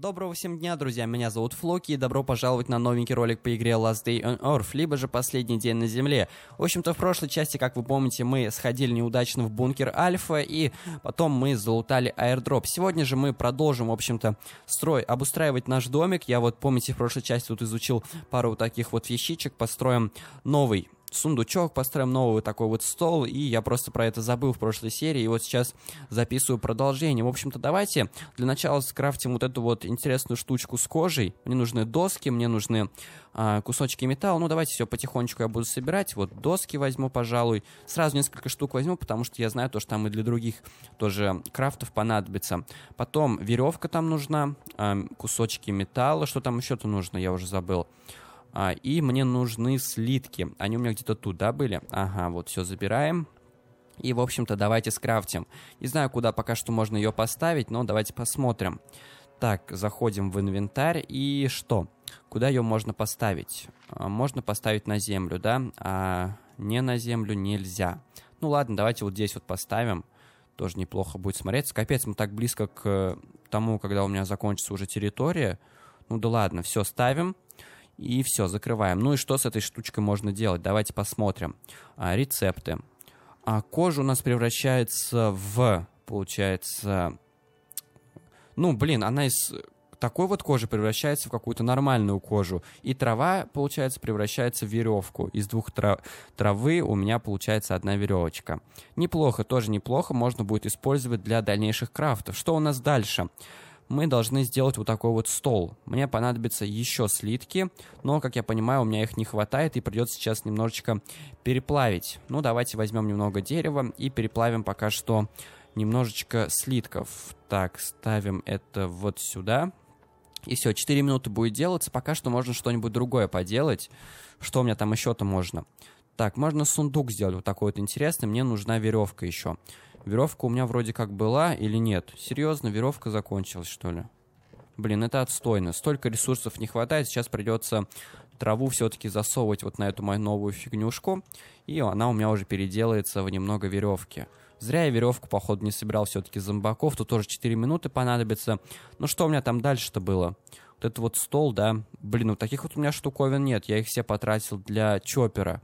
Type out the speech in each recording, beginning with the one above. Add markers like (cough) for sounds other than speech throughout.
Доброго всем дня, друзья, меня зовут Флоки, и добро пожаловать на новенький ролик по игре Last Day on Earth, либо же Последний день на Земле. В общем-то, в прошлой части, как вы помните, мы сходили неудачно в бункер Альфа, и потом мы залутали аирдроп. Сегодня же мы продолжим, в общем-то, строй, обустраивать наш домик. Я вот, помните, в прошлой части тут изучил пару таких вот вещичек, построим новый сундучок, построим новый такой вот стол, и я просто про это забыл в прошлой серии, и вот сейчас записываю продолжение. В общем-то, давайте для начала скрафтим вот эту вот интересную штучку с кожей. Мне нужны доски, мне нужны э, кусочки металла. Ну, давайте все потихонечку я буду собирать. Вот доски возьму, пожалуй. Сразу несколько штук возьму, потому что я знаю то, что там и для других тоже крафтов понадобится. Потом веревка там нужна, э, кусочки металла. Что там еще-то нужно, я уже забыл. А, и мне нужны слитки. Они у меня где-то тут, да, были? Ага, вот все забираем. И, в общем-то, давайте скрафтим. Не знаю, куда пока что можно ее поставить, но давайте посмотрим. Так, заходим в инвентарь и что? Куда ее можно поставить? А, можно поставить на землю, да? А не на землю нельзя. Ну ладно, давайте вот здесь вот поставим. Тоже неплохо будет смотреться. Капец, мы так близко к тому, когда у меня закончится уже территория. Ну да ладно, все, ставим. И все, закрываем. Ну и что с этой штучкой можно делать? Давайте посмотрим. А, рецепты. А кожа у нас превращается в, получается... Ну, блин, она из такой вот кожи превращается в какую-то нормальную кожу. И трава, получается, превращается в веревку. Из двух трав... травы у меня получается одна веревочка. Неплохо, тоже неплохо. Можно будет использовать для дальнейших крафтов. Что у нас Дальше мы должны сделать вот такой вот стол. Мне понадобятся еще слитки, но, как я понимаю, у меня их не хватает и придется сейчас немножечко переплавить. Ну, давайте возьмем немного дерева и переплавим пока что немножечко слитков. Так, ставим это вот сюда. И все, 4 минуты будет делаться. Пока что можно что-нибудь другое поделать. Что у меня там еще-то можно? Так, можно сундук сделать вот такой вот интересный. Мне нужна веревка еще. Веревка у меня вроде как была или нет? Серьезно, веревка закончилась, что ли? Блин, это отстойно. Столько ресурсов не хватает. Сейчас придется траву все-таки засовывать вот на эту мою новую фигнюшку. И она у меня уже переделается в немного веревки. Зря я веревку, походу, не собирал все-таки зомбаков. Тут тоже 4 минуты понадобится. Ну что у меня там дальше-то было? Вот это вот стол, да. Блин, вот ну таких вот у меня штуковин нет. Я их все потратил для чопера.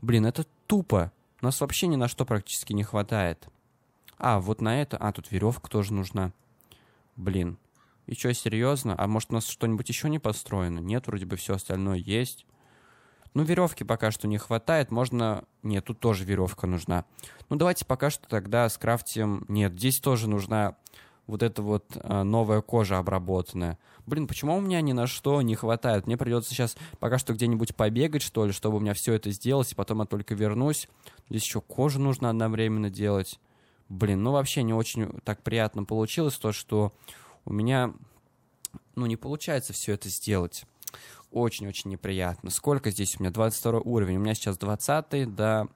Блин, это тупо. У нас вообще ни на что практически не хватает. А, вот на это... А, тут веревка тоже нужна. Блин. И что, серьезно? А может, у нас что-нибудь еще не построено? Нет, вроде бы все остальное есть. Ну, веревки пока что не хватает. Можно... Нет, тут тоже веревка нужна. Ну, давайте пока что тогда скрафтим... Нет, здесь тоже нужна вот эта вот э, новая кожа обработанная. Блин, почему у меня ни на что не хватает? Мне придется сейчас пока что где-нибудь побегать, что ли, чтобы у меня все это сделать, и потом я только вернусь. Здесь еще кожу нужно одновременно делать блин, ну вообще не очень так приятно получилось то, что у меня, ну, не получается все это сделать. Очень-очень неприятно. Сколько здесь у меня? 22 уровень. У меня сейчас 20 до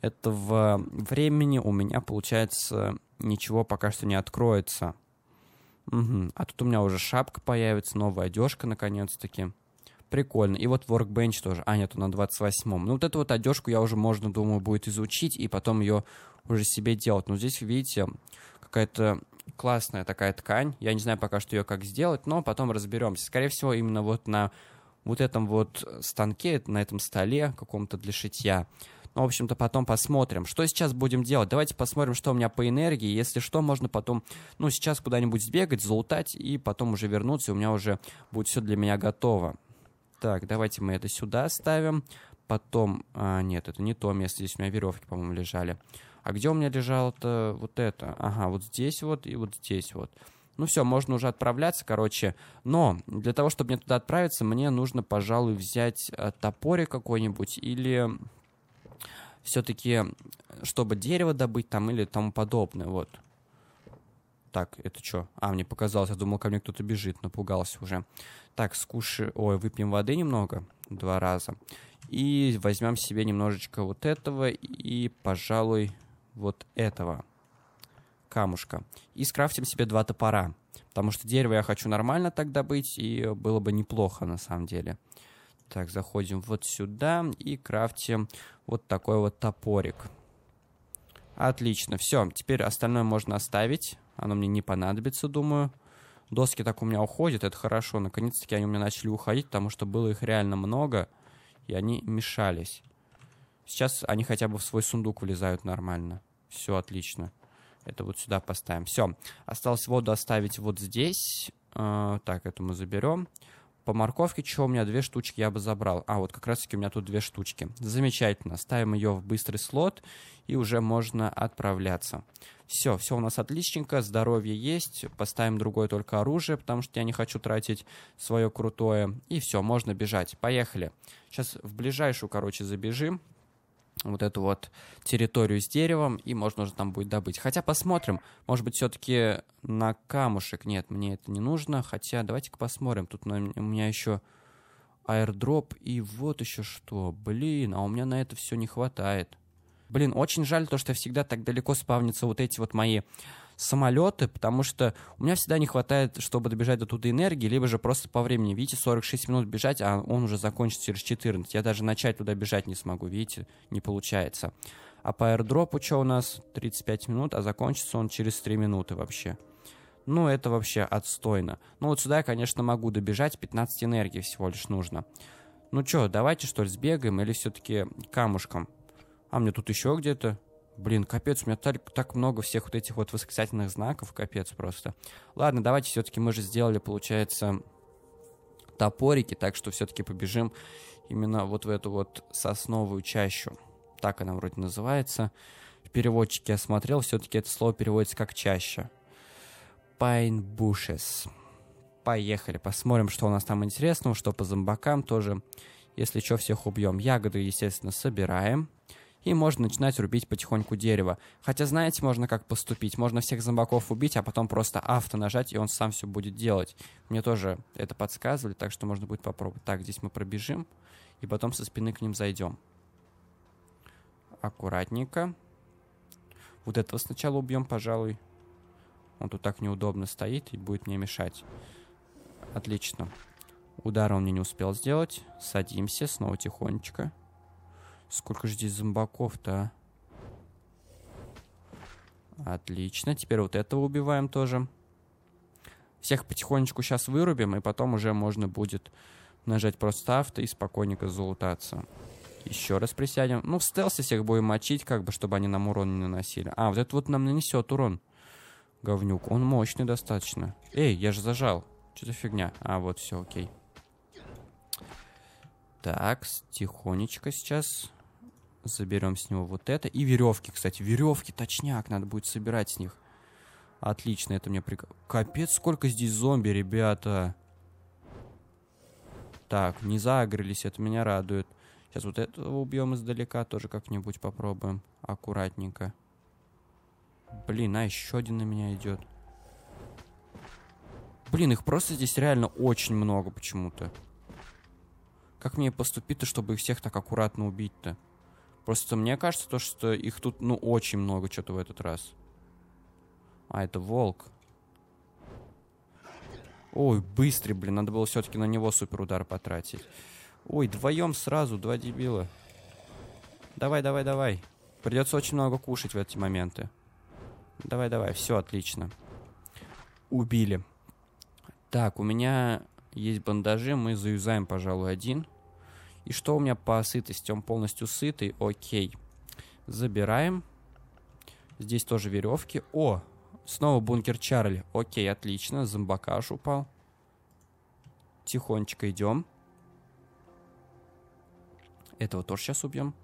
этого времени у меня, получается, ничего пока что не откроется. Угу. А тут у меня уже шапка появится, новая одежка, наконец-таки. Прикольно. И вот Workbench тоже. А, нет, он на 28-м. Ну, вот эту вот одежку я уже, можно, думаю, будет изучить, и потом ее уже себе делать. Но здесь, видите, какая-то классная такая ткань. Я не знаю пока что ее как сделать, но потом разберемся. Скорее всего, именно вот на вот этом вот станке, на этом столе каком-то для шитья. Ну, в общем-то, потом посмотрим. Что сейчас будем делать? Давайте посмотрим, что у меня по энергии. Если что, можно потом, ну, сейчас куда-нибудь сбегать, залутать и потом уже вернуться. И у меня уже будет все для меня готово. Так, давайте мы это сюда ставим. Потом... А, нет, это не то место. Здесь у меня веревки, по-моему, лежали. А где у меня лежало-то вот это? Ага, вот здесь вот и вот здесь вот. Ну все, можно уже отправляться, короче. Но для того, чтобы мне туда отправиться, мне нужно, пожалуй, взять э, топорик какой-нибудь или все-таки, чтобы дерево добыть там или тому подобное, вот. Так, это что? А, мне показалось, я думал, ко мне кто-то бежит, напугался уже. Так, скуши... Ой, выпьем воды немного, два раза. И возьмем себе немножечко вот этого и, пожалуй, вот этого камушка. И скрафтим себе два топора. Потому что дерево я хочу нормально так добыть, и было бы неплохо на самом деле. Так, заходим вот сюда и крафтим вот такой вот топорик. Отлично, все, теперь остальное можно оставить. Оно мне не понадобится, думаю. Доски так у меня уходят, это хорошо. Наконец-таки они у меня начали уходить, потому что было их реально много, и они мешались. Сейчас они хотя бы в свой сундук влезают нормально. Все отлично. Это вот сюда поставим. Все. Осталось воду оставить вот здесь. А, так, это мы заберем. По морковке, что у меня две штучки я бы забрал. А, вот как раз таки у меня тут две штучки. Замечательно. Ставим ее в быстрый слот, и уже можно отправляться. Все, все у нас отличненько, здоровье есть. Поставим другое только оружие, потому что я не хочу тратить свое крутое. И все, можно бежать. Поехали. Сейчас в ближайшую, короче, забежим вот эту вот территорию с деревом, и можно уже там будет добыть. Хотя посмотрим, может быть, все-таки на камушек. Нет, мне это не нужно, хотя давайте-ка посмотрим. Тут у меня еще аирдроп и вот еще что. Блин, а у меня на это все не хватает. Блин, очень жаль то, что всегда так далеко спавнится вот эти вот мои самолеты, потому что у меня всегда не хватает, чтобы добежать до туда энергии, либо же просто по времени. Видите, 46 минут бежать, а он уже закончится через 14. Я даже начать туда бежать не смогу, видите, не получается. А по аирдропу что у нас? 35 минут, а закончится он через 3 минуты вообще. Ну, это вообще отстойно. Ну, вот сюда я, конечно, могу добежать, 15 энергии всего лишь нужно. Ну что, давайте что ли сбегаем или все-таки камушком? А мне тут еще где-то Блин, капец, у меня так, так много всех вот этих вот восклицательных знаков, капец просто. Ладно, давайте все-таки мы же сделали, получается, топорики, так что все-таки побежим именно вот в эту вот сосновую чащу. Так она вроде называется. В переводчике я смотрел, все-таки это слово переводится как чаще. Pine bushes. Поехали, посмотрим, что у нас там интересного, что по зомбакам тоже. Если что, всех убьем. Ягоды, естественно, собираем и можно начинать рубить потихоньку дерево. Хотя, знаете, можно как поступить. Можно всех зомбаков убить, а потом просто авто нажать, и он сам все будет делать. Мне тоже это подсказывали, так что можно будет попробовать. Так, здесь мы пробежим, и потом со спины к ним зайдем. Аккуратненько. Вот этого сначала убьем, пожалуй. Он тут так неудобно стоит и будет мне мешать. Отлично. Удар он мне не успел сделать. Садимся снова тихонечко. Сколько же здесь зомбаков-то, а? Отлично. Теперь вот этого убиваем тоже. Всех потихонечку сейчас вырубим, и потом уже можно будет нажать просто авто и спокойненько залутаться. Еще раз присядем. Ну, в стелсе всех будем мочить, как бы, чтобы они нам урон не наносили. А, вот этот вот нам нанесет урон. Говнюк. Он мощный достаточно. Эй, я же зажал. Что за фигня? А, вот все, окей. Так, тихонечко сейчас. Заберем с него вот это. И веревки, кстати. Веревки, точняк, надо будет собирать с них. Отлично, это мне прик... Капец, сколько здесь зомби, ребята. Так, не загрелись, это меня радует. Сейчас вот этого убьем издалека, тоже как-нибудь попробуем. Аккуратненько. Блин, а еще один на меня идет. Блин, их просто здесь реально очень много почему-то. Как мне поступить-то, чтобы их всех так аккуратно убить-то? Просто мне кажется то, что их тут, ну, очень много что-то в этот раз. А, это волк. Ой, быстрый, блин, надо было все-таки на него супер удар потратить. Ой, вдвоем сразу, два дебила. Давай, давай, давай. Придется очень много кушать в эти моменты. Давай, давай, все отлично. Убили. Так, у меня есть бандажи, мы заюзаем, пожалуй, один. И что у меня по сытости? Он полностью сытый. Окей. Забираем. Здесь тоже веревки. О, снова бункер Чарли. Окей, отлично. Зомбакаш упал. Тихонечко идем. Этого тоже сейчас убьем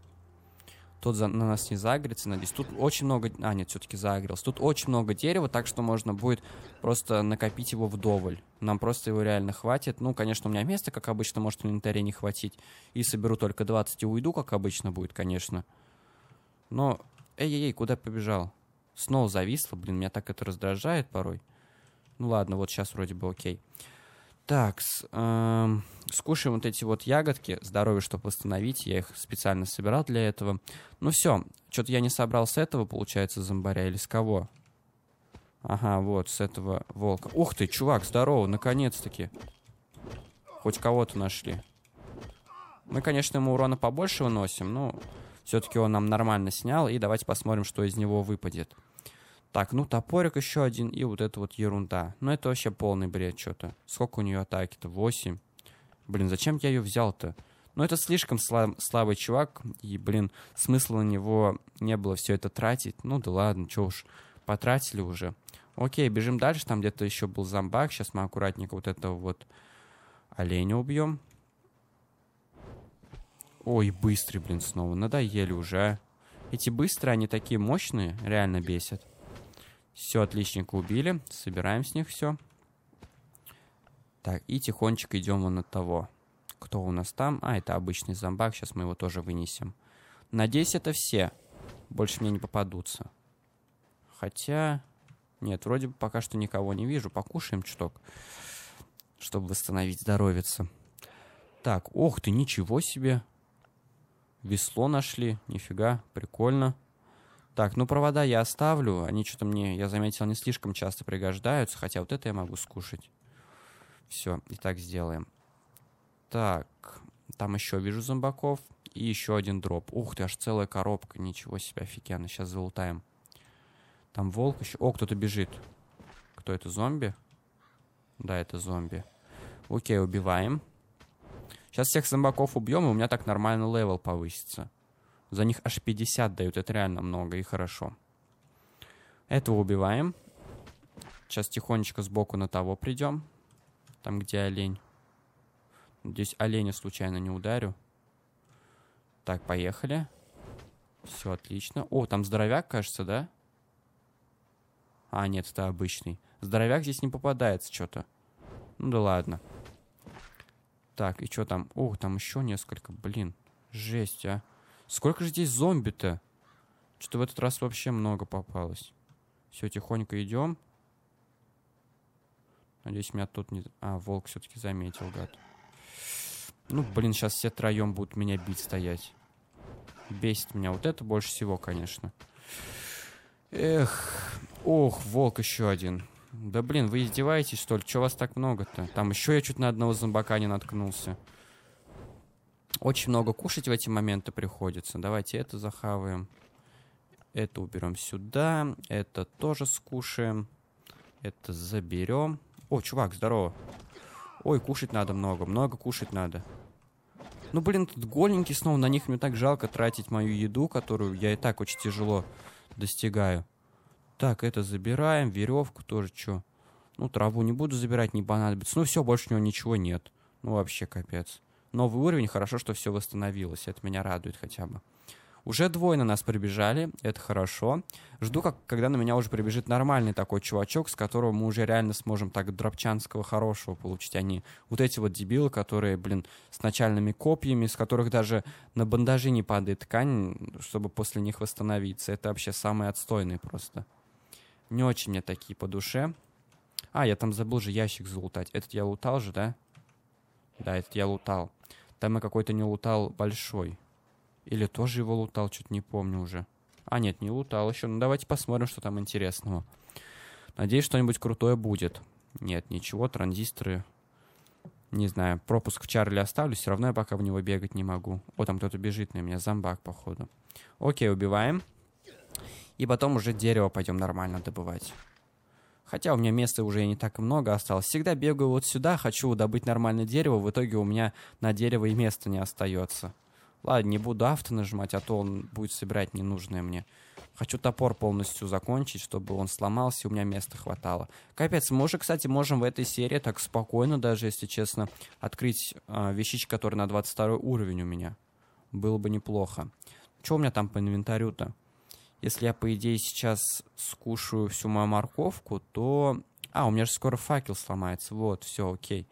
тот за, на нас не загрится, надеюсь. Тут очень много... А, нет, все-таки загрелся. Тут очень много дерева, так что можно будет просто накопить его вдоволь. Нам просто его реально хватит. Ну, конечно, у меня места, как обычно, может в инвентаре не хватить. И соберу только 20 и уйду, как обычно будет, конечно. Но... Эй-эй-ей, куда побежал? Снова зависло, блин, меня так это раздражает порой. Ну ладно, вот сейчас вроде бы окей. Okay. Так, с, э, скушаем вот эти вот ягодки, здоровье, чтобы восстановить, я их специально собирал для этого. Ну все, что-то я не собрал с этого, получается, зомбаря или с кого? Ага, вот, с этого волка. Ух ты, чувак, здорово, наконец-таки. Хоть кого-то нашли. Мы, конечно, ему урона побольше выносим, но все-таки он нам нормально снял, и давайте посмотрим, что из него выпадет. Так, ну топорик еще один и вот это вот ерунда. Ну это вообще полный бред что-то. Сколько у нее атаки-то? 8. Блин, зачем я ее взял-то? Ну это слишком слаб, слабый чувак, и, блин, смысла на него не было все это тратить. Ну да ладно, что уж, потратили уже. Окей, бежим дальше, там где-то еще был зомбак. Сейчас мы аккуратненько вот этого вот оленя убьем. Ой, быстрый, блин, снова. Надоели уже, а. Эти быстрые, они такие мощные, реально бесят. Все, отличненько убили. Собираем с них все. Так, и тихонечко идем вон от того. Кто у нас там? А, это обычный зомбак. Сейчас мы его тоже вынесем. Надеюсь, это все. Больше мне не попадутся. Хотя... Нет, вроде бы пока что никого не вижу. Покушаем чуток, чтобы восстановить здоровица. Так, ох ты, ничего себе. Весло нашли. Нифига, прикольно. Так, ну провода я оставлю. Они что-то мне, я заметил, не слишком часто пригождаются, хотя вот это я могу скушать. Все, и так сделаем. Так, там еще вижу зомбаков. И еще один дроп. Ух ты, аж целая коробка. Ничего себе, офигенно. Сейчас залутаем. Там волк еще. О, кто-то бежит. Кто это, зомби? Да, это зомби. Окей, убиваем. Сейчас всех зомбаков убьем, и у меня так нормально левел повысится. За них аж 50 дают, это реально много и хорошо. Этого убиваем. Сейчас тихонечко сбоку на того придем. Там, где олень. Здесь оленя случайно не ударю. Так, поехали. Все отлично. О, там здоровяк, кажется, да? А, нет, это обычный. Здоровяк здесь не попадается что-то. Ну да ладно. Так, и что там? Ух, там еще несколько, блин. Жесть, а. Сколько же здесь зомби-то? Что-то в этот раз вообще много попалось. Все, тихонько идем. Надеюсь, меня тут не... А, волк все-таки заметил, гад. Ну, блин, сейчас все троем будут меня бить стоять. Бесит меня вот это больше всего, конечно. Эх, ох, волк еще один. Да блин, вы издеваетесь, что ли? Че вас так много-то? Там еще я чуть на одного зомбака не наткнулся. Очень много кушать в эти моменты приходится. Давайте это захаваем. Это уберем сюда. Это тоже скушаем. Это заберем. О, чувак, здорово. Ой, кушать надо много. Много кушать надо. Ну, блин, тут голенький снова. На них мне так жалко тратить мою еду, которую я и так очень тяжело достигаю. Так, это забираем. Веревку тоже, что? Ну, траву не буду забирать, не понадобится. Ну, все, больше у него ничего нет. Ну, вообще капец новый уровень, хорошо, что все восстановилось, это меня радует хотя бы. Уже двое на нас прибежали, это хорошо. Жду, как, когда на меня уже прибежит нормальный такой чувачок, с которого мы уже реально сможем так дропчанского хорошего получить, а не вот эти вот дебилы, которые, блин, с начальными копьями, с которых даже на бандаже не падает ткань, чтобы после них восстановиться. Это вообще самые отстойные просто. Не очень мне такие по душе. А, я там забыл же ящик залутать. Этот я лутал же, да? Да, этот я лутал. Там я какой-то не лутал большой. Или тоже его лутал, чуть не помню уже. А нет, не лутал еще. Ну давайте посмотрим, что там интересного. Надеюсь, что-нибудь крутое будет. Нет, ничего, транзисторы. Не знаю, пропуск в Чарли оставлю, все равно я пока в него бегать не могу. О, там кто-то бежит на меня, зомбак, походу. Окей, убиваем. И потом уже дерево пойдем нормально добывать. Хотя у меня места уже не так много осталось. Всегда бегаю вот сюда, хочу добыть нормальное дерево, в итоге у меня на дерево и места не остается. Ладно, не буду авто нажимать, а то он будет собирать ненужное мне. Хочу топор полностью закончить, чтобы он сломался, и у меня места хватало. Капец, мы уже, кстати, можем в этой серии так спокойно, даже если честно, открыть э, вещички, которые на 22 уровень у меня. Было бы неплохо. Что у меня там по инвентарю-то? Если я, по идее, сейчас скушаю всю мою морковку, то... А, у меня же скоро факел сломается. Вот, все, окей.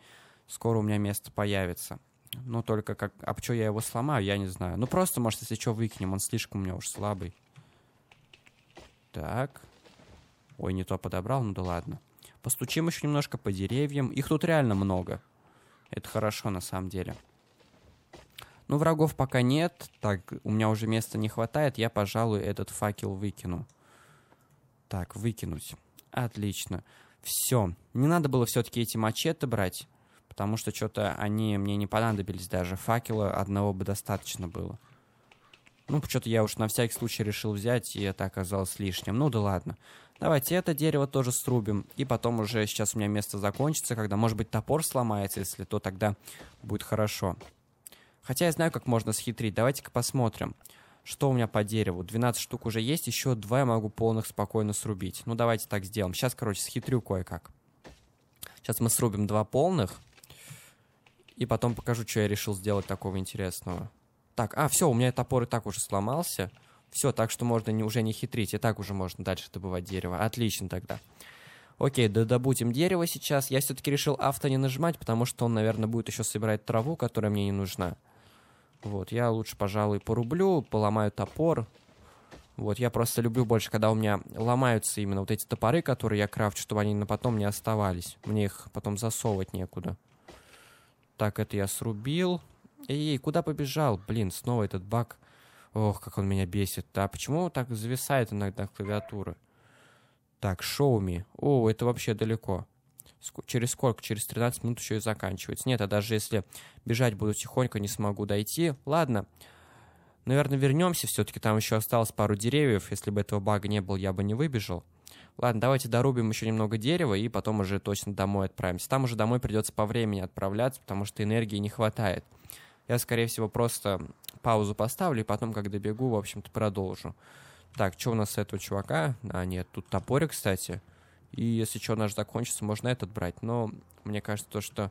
Скоро у меня место появится. Ну, только как... А почему я его сломаю, я не знаю. Ну, просто, может, если что, выкинем. Он слишком у меня уж слабый. Так. Ой, не то подобрал, ну да ладно. Постучим еще немножко по деревьям. Их тут реально много. Это хорошо, на самом деле. Ну, врагов пока нет, так, у меня уже места не хватает, я, пожалуй, этот факел выкину. Так, выкинуть. Отлично. Все. Не надо было все-таки эти мачете брать, потому что что-то они мне не понадобились даже. Факела одного бы достаточно было. Ну, что-то я уж на всякий случай решил взять, и это оказалось лишним. Ну да ладно. Давайте это дерево тоже срубим. И потом уже сейчас у меня место закончится, когда, может быть, топор сломается. Если то, тогда будет хорошо. Хотя я знаю, как можно схитрить. Давайте-ка посмотрим. Что у меня по дереву? 12 штук уже есть, еще два я могу полных спокойно срубить. Ну, давайте так сделаем. Сейчас, короче, схитрю кое-как. Сейчас мы срубим два полных. И потом покажу, что я решил сделать такого интересного. Так, а, все, у меня топор и так уже сломался. Все, так что можно не, уже не хитрить. И так уже можно дальше добывать дерево. Отлично тогда. Окей, да добудем дерево сейчас. Я все-таки решил авто не нажимать, потому что он, наверное, будет еще собирать траву, которая мне не нужна. Вот, я лучше, пожалуй, порублю, поломаю топор. Вот, я просто люблю больше, когда у меня ломаются именно вот эти топоры, которые я крафчу, чтобы они на потом не оставались. Мне их потом засовывать некуда. Так, это я срубил. Эй, куда побежал? Блин, снова этот баг. Ох, как он меня бесит. А почему так зависает иногда клавиатура? Так, шоуми. О, это вообще далеко через сколько? Через 13 минут еще и заканчивается. Нет, а даже если бежать буду тихонько, не смогу дойти. Ладно, наверное, вернемся. Все-таки там еще осталось пару деревьев. Если бы этого бага не было, я бы не выбежал. Ладно, давайте дорубим еще немного дерева и потом уже точно домой отправимся. Там уже домой придется по времени отправляться, потому что энергии не хватает. Я, скорее всего, просто паузу поставлю и потом, когда бегу, в общем-то, продолжу. Так, что у нас с этого чувака? А, нет, тут топорик, кстати. И если что, наш закончится, можно этот брать. Но мне кажется, то, что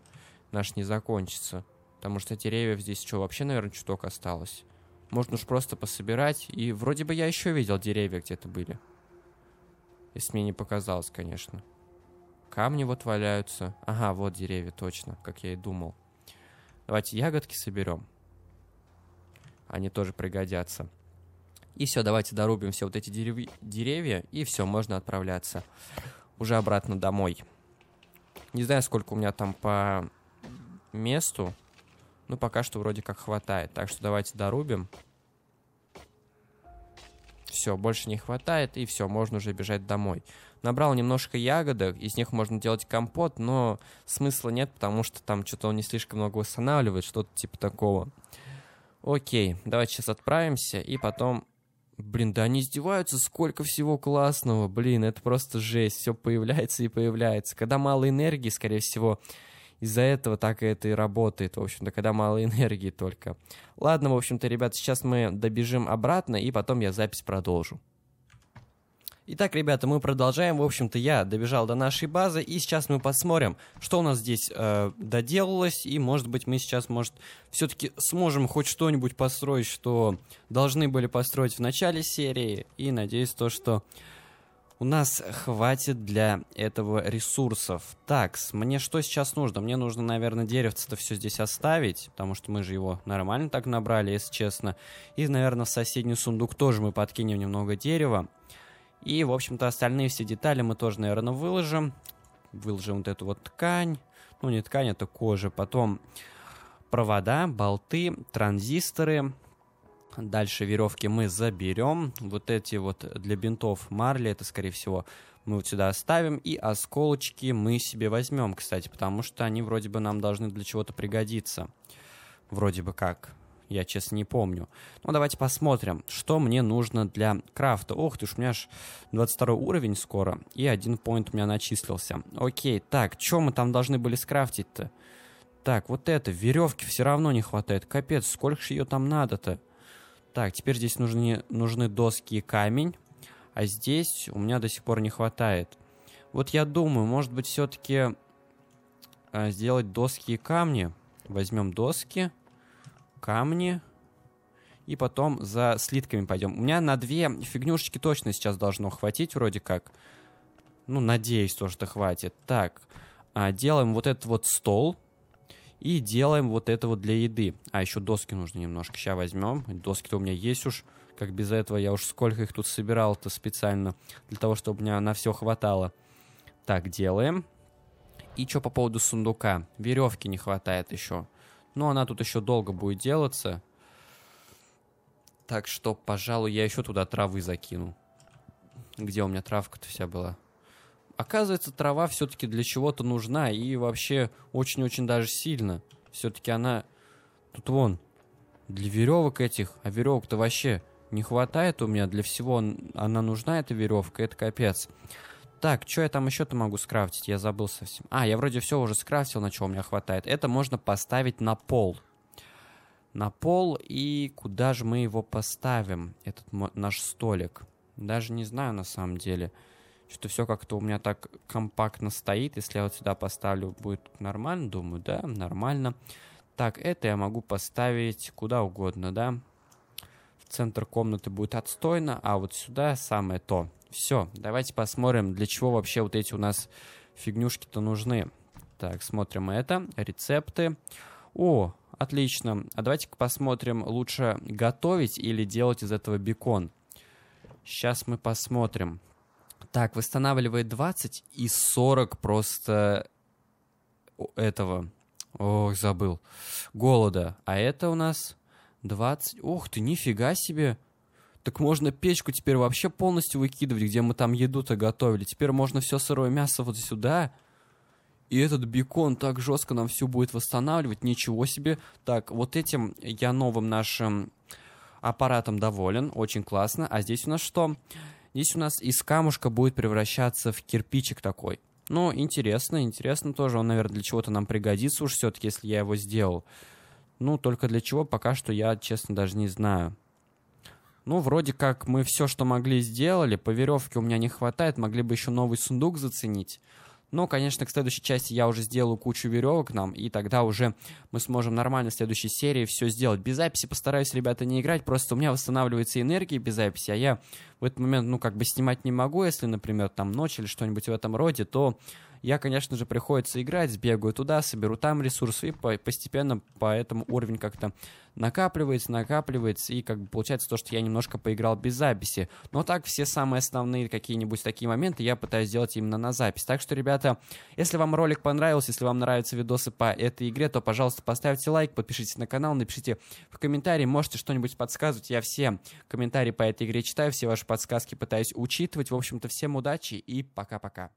наш не закончится. Потому что деревьев здесь что, вообще, наверное, чуток осталось. Можно уж просто пособирать. И вроде бы я еще видел деревья где-то были. Если мне не показалось, конечно. Камни вот валяются. Ага, вот деревья, точно, как я и думал. Давайте ягодки соберем. Они тоже пригодятся. И все, давайте дорубим все вот эти дерев... деревья, и все, можно отправляться уже обратно домой. Не знаю, сколько у меня там по месту. Ну, пока что вроде как хватает. Так что давайте дорубим. Все, больше не хватает, и все, можно уже бежать домой. Набрал немножко ягодок, из них можно делать компот, но смысла нет, потому что там что-то он не слишком много восстанавливает, что-то типа такого. Окей, давайте сейчас отправимся, и потом Блин, да они издеваются, сколько всего классного. Блин, это просто жесть. Все появляется и появляется. Когда мало энергии, скорее всего, из-за этого так это и работает, в общем-то, когда мало (laughs) энергии только. Ладно, в общем-то, ребят, сейчас мы добежим обратно, и потом я запись продолжу. Итак, ребята, мы продолжаем. В общем-то, я добежал до нашей базы, и сейчас мы посмотрим, что у нас здесь э, доделалось, и, может быть, мы сейчас, может, все-таки сможем хоть что-нибудь построить, что должны были построить в начале серии, и надеюсь то, что у нас хватит для этого ресурсов. Так, мне что сейчас нужно? Мне нужно, наверное, деревце-то все здесь оставить, потому что мы же его нормально так набрали, если честно. И, наверное, в соседний сундук тоже мы подкинем немного дерева. И, в общем-то, остальные все детали мы тоже, наверное, выложим. Выложим вот эту вот ткань. Ну, не ткань, это кожа. Потом провода, болты, транзисторы. Дальше веревки мы заберем. Вот эти вот для бинтов марли, это, скорее всего, мы вот сюда оставим. И осколочки мы себе возьмем, кстати, потому что они вроде бы нам должны для чего-то пригодиться. Вроде бы как. Я, честно, не помню. Ну, давайте посмотрим, что мне нужно для крафта. Ох ты ж, у меня аж 22 уровень скоро, и один поинт у меня начислился. Окей, так, что мы там должны были скрафтить-то? Так, вот это, веревки все равно не хватает. Капец, сколько же ее там надо-то? Так, теперь здесь нужны, нужны доски и камень. А здесь у меня до сих пор не хватает. Вот я думаю, может быть, все-таки э, сделать доски и камни. Возьмем доски камни. И потом за слитками пойдем. У меня на две фигнюшечки точно сейчас должно хватить вроде как. Ну, надеюсь, то, что хватит. Так, а, делаем вот этот вот стол. И делаем вот это вот для еды. А, еще доски нужно немножко. Сейчас возьмем. Доски-то у меня есть уж. Как без этого я уж сколько их тут собирал-то специально. Для того, чтобы у меня на все хватало. Так, делаем. И что по поводу сундука? Веревки не хватает еще. Но она тут еще долго будет делаться. Так что, пожалуй, я еще туда травы закину. Где у меня травка-то вся была? Оказывается, трава все-таки для чего-то нужна и вообще очень-очень даже сильно. Все-таки она тут вон для веревок этих, а веревок-то вообще не хватает у меня для всего. Она нужна, эта веревка, это капец. Так, что я там еще-то могу скрафтить? Я забыл совсем. А, я вроде все уже скрафтил, на чего у меня хватает. Это можно поставить на пол. На пол, и куда же мы его поставим, этот наш столик? Даже не знаю на самом деле. Что-то все как-то у меня так компактно стоит. Если я вот сюда поставлю, будет нормально, думаю, да, нормально. Так, это я могу поставить куда угодно, да. В центр комнаты будет отстойно, а вот сюда самое то. Все, давайте посмотрим, для чего вообще вот эти у нас фигнюшки-то нужны. Так, смотрим это, рецепты. О, отлично. А давайте-ка посмотрим, лучше готовить или делать из этого бекон. Сейчас мы посмотрим. Так, восстанавливает 20 и 40 просто этого. Ох, забыл. Голода. А это у нас 20. Ух ты, нифига себе. Так можно печку теперь вообще полностью выкидывать, где мы там еду-то готовили. Теперь можно все сырое мясо вот сюда. И этот бекон так жестко нам все будет восстанавливать. Ничего себе. Так, вот этим я новым нашим аппаратом доволен. Очень классно. А здесь у нас что? Здесь у нас из камушка будет превращаться в кирпичик такой. Ну, интересно, интересно тоже. Он, наверное, для чего-то нам пригодится уж все-таки, если я его сделал. Ну, только для чего, пока что я, честно, даже не знаю ну, вроде как мы все, что могли, сделали, по веревке у меня не хватает, могли бы еще новый сундук заценить. Но, конечно, к следующей части я уже сделаю кучу веревок нам, и тогда уже мы сможем нормально в следующей серии все сделать. Без записи постараюсь, ребята, не играть, просто у меня восстанавливается энергия без записи, а я в этот момент, ну, как бы снимать не могу, если, например, там ночь или что-нибудь в этом роде, то я, конечно же, приходится играть, сбегаю туда, соберу там ресурсы и постепенно по этому уровень как-то накапливается, накапливается, и как бы получается то, что я немножко поиграл без записи. Но так все самые основные какие-нибудь такие моменты я пытаюсь сделать именно на запись. Так что, ребята, если вам ролик понравился, если вам нравятся видосы по этой игре, то, пожалуйста, поставьте лайк, подпишитесь на канал, напишите в комментарии, можете что-нибудь подсказывать. Я все комментарии по этой игре читаю, все ваши подсказки пытаюсь учитывать. В общем-то, всем удачи и пока-пока.